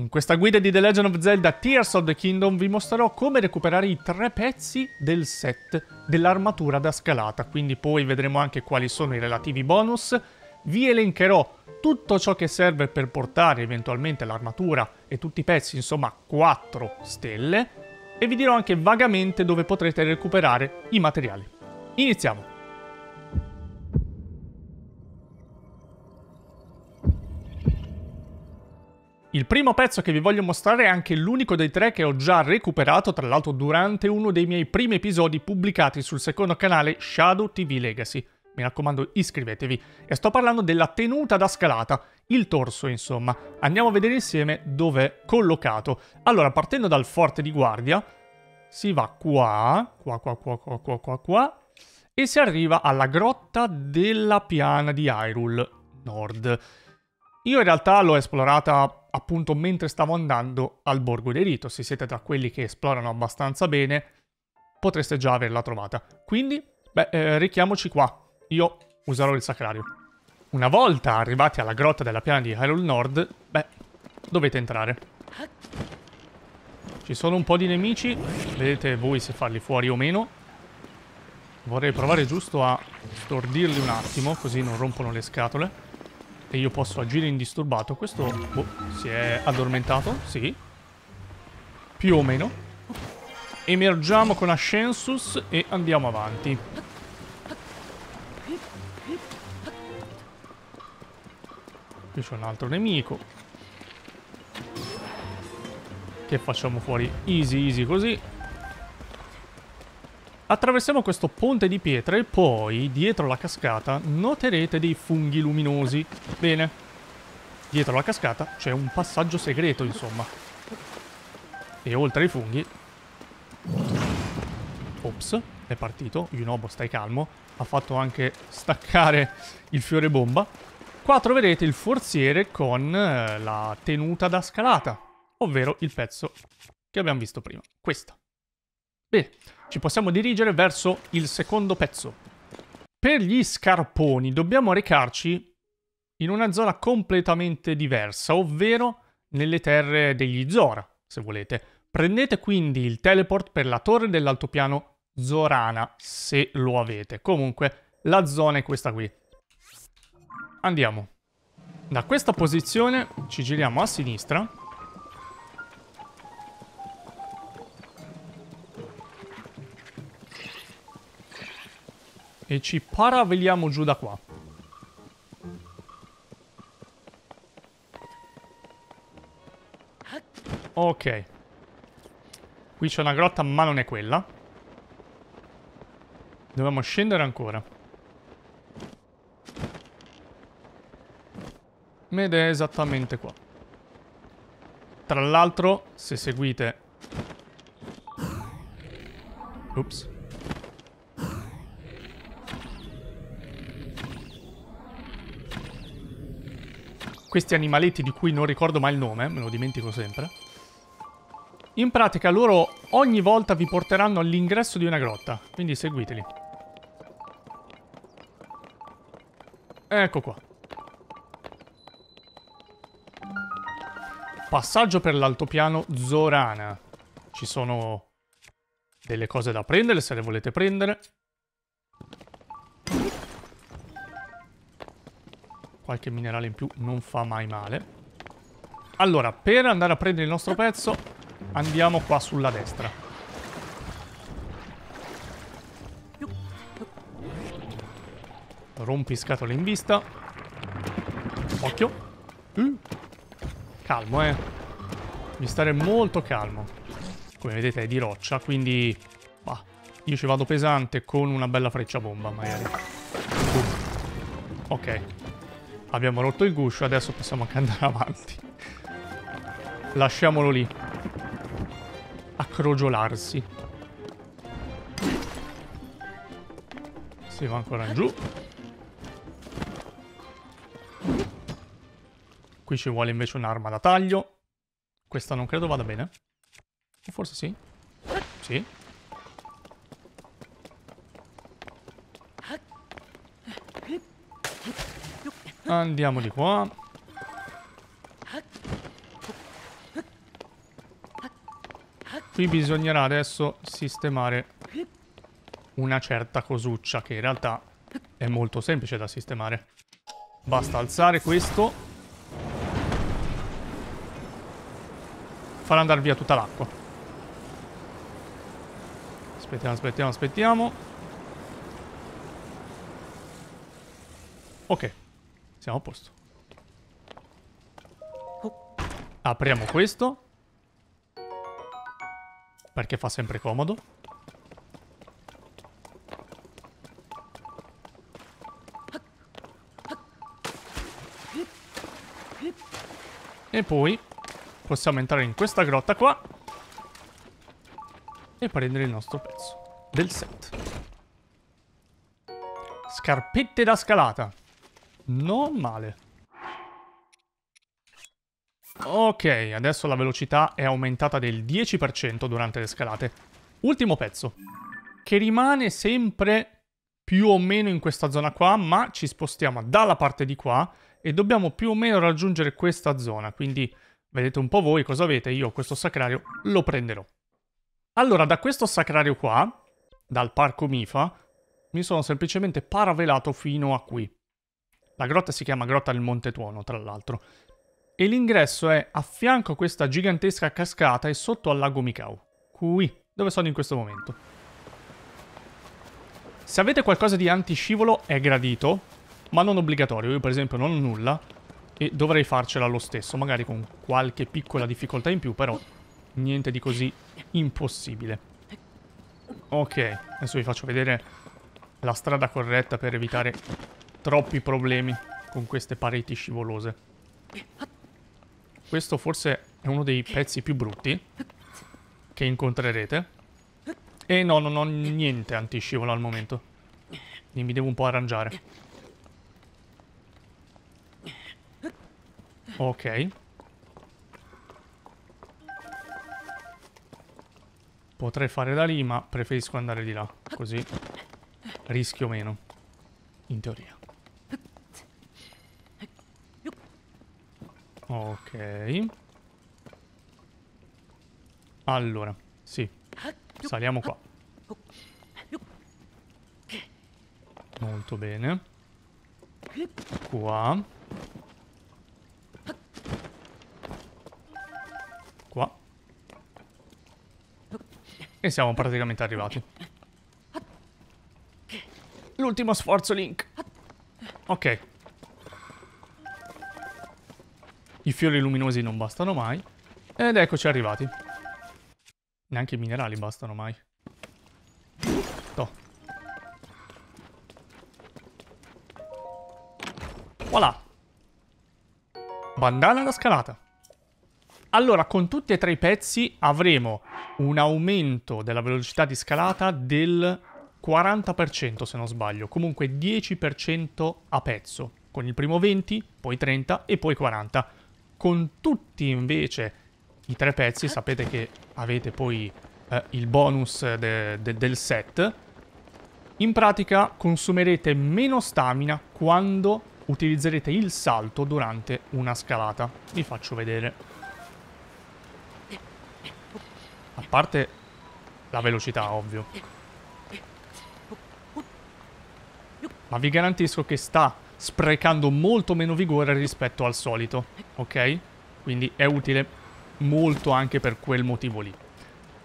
In questa guida di The Legend of Zelda Tears of the Kingdom vi mostrerò come recuperare i tre pezzi del set dell'armatura da scalata, quindi poi vedremo anche quali sono i relativi bonus. Vi elencherò tutto ciò che serve per portare eventualmente l'armatura e tutti i pezzi, insomma 4 stelle, e vi dirò anche vagamente dove potrete recuperare i materiali. Iniziamo! Il primo pezzo che vi voglio mostrare è anche l'unico dei tre che ho già recuperato, tra l'altro durante uno dei miei primi episodi pubblicati sul secondo canale Shadow TV Legacy. Mi raccomando iscrivetevi. E sto parlando della tenuta da scalata, il torso insomma. Andiamo a vedere insieme dove è collocato. Allora, partendo dal forte di guardia, si va qua, qua, qua, qua, qua, qua, qua, qua, e si arriva alla grotta della piana di Hyrule Nord. Io in realtà l'ho esplorata appunto mentre stavo andando al Borgo dei Rito. Se siete tra quelli che esplorano abbastanza bene, potreste già averla trovata. Quindi, beh, eh, richiamoci qua. Io userò il Sacrario. Una volta arrivati alla grotta della piana di Hyrule Nord, beh, dovete entrare. Ci sono un po' di nemici, vedete voi se farli fuori o meno. Vorrei provare giusto a stordirli un attimo, così non rompono le scatole. E io posso agire indisturbato. Questo boh, si è addormentato, sì. Più o meno. Emergiamo con Ascensus e andiamo avanti. Qui c'è un altro nemico. Che facciamo fuori easy easy così. Attraversiamo questo ponte di pietre e poi, dietro la cascata, noterete dei funghi luminosi. Bene. Dietro la cascata c'è un passaggio segreto, insomma. E oltre ai funghi... Ops, è partito. Yunobo, stai calmo. Ha fatto anche staccare il fiore bomba. Qua troverete il forziere con eh, la tenuta da scalata, ovvero il pezzo che abbiamo visto prima. Questo. Bene, ci possiamo dirigere verso il secondo pezzo. Per gli scarponi dobbiamo recarci in una zona completamente diversa, ovvero nelle terre degli Zora, se volete. Prendete quindi il teleport per la torre dell'altopiano Zorana, se lo avete. Comunque, la zona è questa qui. Andiamo. Da questa posizione ci giriamo a sinistra E ci paraveliamo giù da qua. Ok. Qui c'è una grotta, ma non è quella. Dobbiamo scendere ancora. Ed è esattamente qua. Tra l'altro, se seguite... Ops. questi animaletti di cui non ricordo mai il nome, me lo dimentico sempre. In pratica loro ogni volta vi porteranno all'ingresso di una grotta, quindi seguiteli. Ecco qua. Passaggio per l'altopiano Zorana. Ci sono delle cose da prendere se le volete prendere. Qualche minerale in più non fa mai male. Allora, per andare a prendere il nostro pezzo, andiamo qua sulla destra. Rompiscatole in vista. Occhio. Calmo, eh. Devi stare molto calmo. Come vedete è di roccia, quindi... Bah, io ci vado pesante con una bella freccia bomba, magari. Uh. Ok. Abbiamo rotto il guscio, adesso possiamo anche andare avanti. Lasciamolo lì. Accrogiolarsi. Si va ancora in giù. Qui ci vuole invece un'arma da taglio. Questa non credo vada bene. O forse sì. Sì. Andiamo di qua. Qui bisognerà adesso sistemare una certa cosuccia che in realtà è molto semplice da sistemare. Basta alzare questo. Far andare via tutta l'acqua. Aspettiamo, aspettiamo, aspettiamo. Ok. Siamo a posto. Oh. Apriamo questo. Perché fa sempre comodo. E poi possiamo entrare in questa grotta qua e prendere il nostro pezzo del set. Scarpette da scalata non male. Ok, adesso la velocità è aumentata del 10% durante le scalate. Ultimo pezzo, che rimane sempre più o meno in questa zona qua, ma ci spostiamo dalla parte di qua e dobbiamo più o meno raggiungere questa zona, quindi vedete un po' voi cosa avete, io questo sacrario lo prenderò. Allora, da questo sacrario qua, dal parco Mifa, mi sono semplicemente paravelato fino a qui. La grotta si chiama Grotta del Monte Tuono, tra l'altro. E l'ingresso è a fianco a questa gigantesca cascata e sotto al lago Mikau. Qui, dove sono in questo momento. Se avete qualcosa di antiscivolo è gradito, ma non obbligatorio. Io per esempio non ho nulla e dovrei farcela lo stesso, magari con qualche piccola difficoltà in più, però niente di così impossibile. Ok, adesso vi faccio vedere la strada corretta per evitare troppi problemi con queste pareti scivolose. Questo forse è uno dei pezzi più brutti che incontrerete. E no, non ho niente antiscivolo al momento. Quindi mi devo un po' arrangiare. Ok. Potrei fare da lì, ma preferisco andare di là. Così rischio meno. In teoria. Ok. Allora, sì. Saliamo qua. Molto bene. Qua. Qua. E siamo praticamente arrivati. L'ultimo sforzo, Link. Ok. I fiori luminosi non bastano mai. Ed eccoci arrivati. Neanche i minerali bastano mai. Toh. Voilà. Bandana da scalata. Allora, con tutti e tre i pezzi avremo un aumento della velocità di scalata del 40% se non sbaglio, comunque 10% a pezzo, con il primo 20, poi 30 e poi 40. Con tutti invece i tre pezzi, sapete che avete poi eh, il bonus de de del set, in pratica consumerete meno stamina quando utilizzerete il salto durante una scalata. Vi faccio vedere. A parte la velocità, ovvio. Ma vi garantisco che sta sprecando molto meno vigore rispetto al solito, ok? Quindi è utile molto anche per quel motivo lì.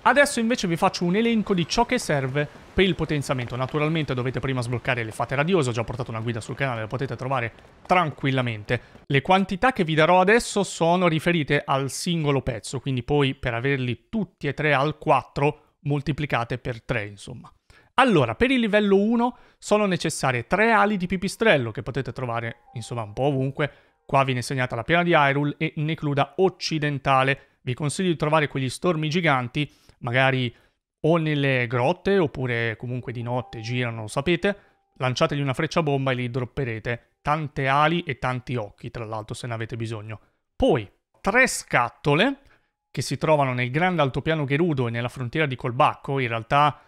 Adesso invece vi faccio un elenco di ciò che serve per il potenziamento. Naturalmente dovete prima sbloccare le fate radiose, ho già portato una guida sul canale, la potete trovare tranquillamente. Le quantità che vi darò adesso sono riferite al singolo pezzo, quindi poi per averli tutti e tre al 4 moltiplicate per 3 insomma. Allora, per il livello 1 sono necessarie tre ali di pipistrello che potete trovare, insomma, un po' ovunque. Qua viene segnata la piana di Hyrule e Necluda occidentale. Vi consiglio di trovare quegli stormi giganti, magari o nelle grotte oppure comunque di notte girano, lo sapete. Lanciategli una freccia bomba e li dropperete. Tante ali e tanti occhi, tra l'altro, se ne avete bisogno. Poi, tre scattole che si trovano nel grande altopiano Gerudo e nella frontiera di Colbacco. In realtà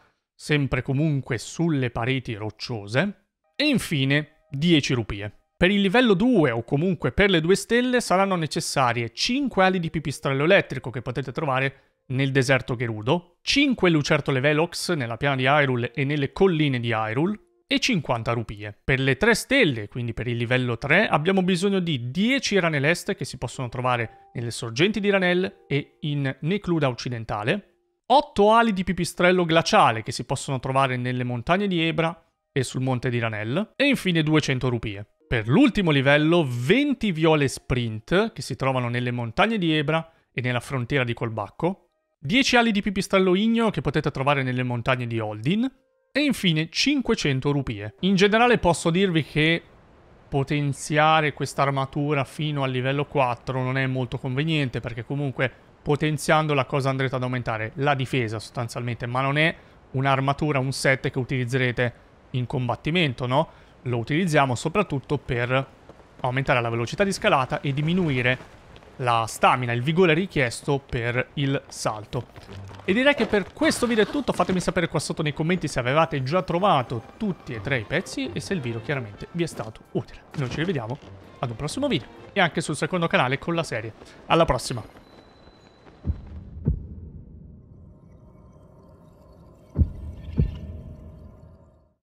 sempre comunque sulle pareti rocciose, e infine 10 rupie. Per il livello 2 o comunque per le due stelle saranno necessarie 5 ali di pipistrello elettrico che potete trovare nel deserto Gerudo, 5 lucertole Velox nella piana di Hyrule e nelle colline di Hyrule, e 50 rupie. Per le 3 stelle, quindi per il livello 3, abbiamo bisogno di 10 raneleste che si possono trovare nelle sorgenti di Ranel e in Necluda occidentale, otto ali di pipistrello glaciale che si possono trovare nelle montagne di Ebra e sul monte di Ranel, e infine 200 rupie. Per l'ultimo livello, 20 viole sprint che si trovano nelle montagne di Ebra e nella frontiera di Colbacco, 10 ali di pipistrello igno che potete trovare nelle montagne di Holdin, e infine 500 rupie. In generale posso dirvi che potenziare questa armatura fino al livello 4 non è molto conveniente perché comunque potenziando la cosa andrete ad aumentare la difesa sostanzialmente, ma non è un'armatura, un set che utilizzerete in combattimento, no? Lo utilizziamo soprattutto per aumentare la velocità di scalata e diminuire la stamina, il vigore richiesto per il salto. E direi che per questo video è tutto, fatemi sapere qua sotto nei commenti se avevate già trovato tutti e tre i pezzi e se il video chiaramente vi è stato utile. Noi ci rivediamo ad un prossimo video e anche sul secondo canale con la serie. Alla prossima!